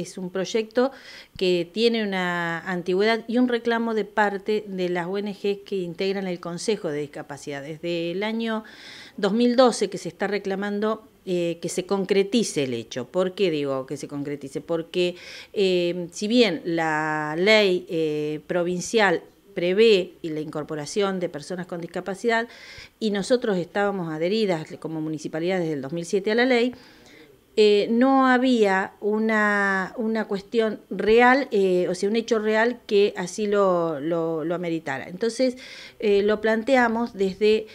es un proyecto que tiene una antigüedad y un reclamo de parte de las ONG que integran el Consejo de Discapacidad. Desde el año 2012 que se está reclamando eh, que se concretice el hecho. ¿Por qué digo que se concretice? Porque eh, si bien la ley eh, provincial prevé la incorporación de personas con discapacidad, y nosotros estábamos adheridas como municipalidad desde el 2007 a la ley, eh, no había una, cuestión real, eh, o sea, un hecho real que así lo, lo, ameritara. Entonces, eh, lo planteamos desde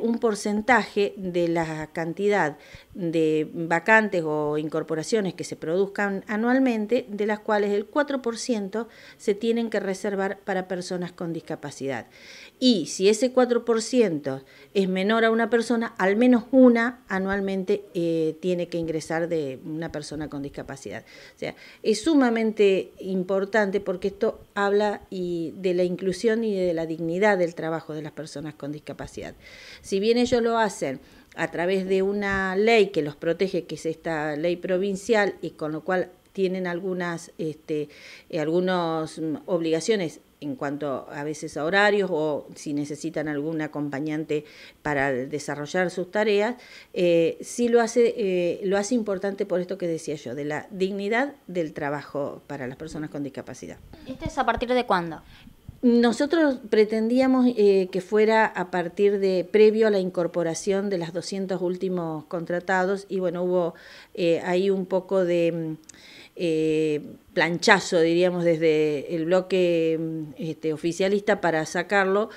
un porcentaje de la cantidad de vacantes o incorporaciones que se produzcan anualmente, de las cuales el 4% se tienen que reservar para personas con discapacidad. Y si ese 4% es menor a una persona, al menos una anualmente eh, tiene que ingresar de una persona con discapacidad. O sea, es sumamente importante porque esto habla y de la inclusión y de la dignidad del trabajo de las personas con discapacidad. Si bien ellos lo hacen, a través de una ley que los protege, que es esta ley provincial, y con lo cual tienen algunas, este, eh, mm, obligaciones en cuanto a veces a horarios o si necesitan algún acompañante para desarrollar sus tareas, eh, sí lo hace, eh, lo hace importante por esto que decía yo, de la dignidad del trabajo para las personas con discapacidad. este es a partir de cuándo? Nosotros pretendíamos eh, que fuera a partir de, previo a la incorporación de los 200 últimos contratados, y bueno, hubo eh, ahí un poco de mm, eh, planchazo, diríamos, desde el bloque mm, este, oficialista para sacarlo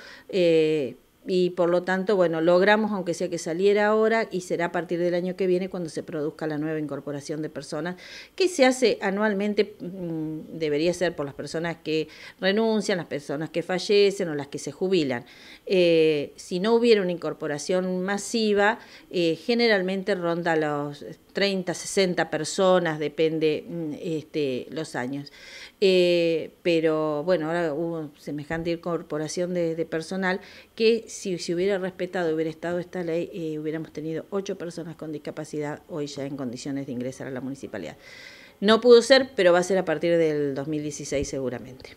y por lo tanto, bueno, logramos, aunque sea que saliera ahora, y será a partir del año que viene cuando se produzca la nueva incorporación de personas, que se hace anualmente, mm, debería ser por las personas que renuncian, las personas que fallecen o las que se jubilan. Eh, si no hubiera una incorporación masiva, eh, generalmente ronda los 30, 60 personas, depende mm, este, los años. Eh, pero bueno, ahora hubo semejante incorporación de personal que si hubiera respetado, hubiera estado esta ley, eh, hubiéramos tenido ocho personas con discapacidad hoy ya en condiciones de ingresar a la municipalidad. No pudo ser, pero va a ser a partir del 2016 seguramente.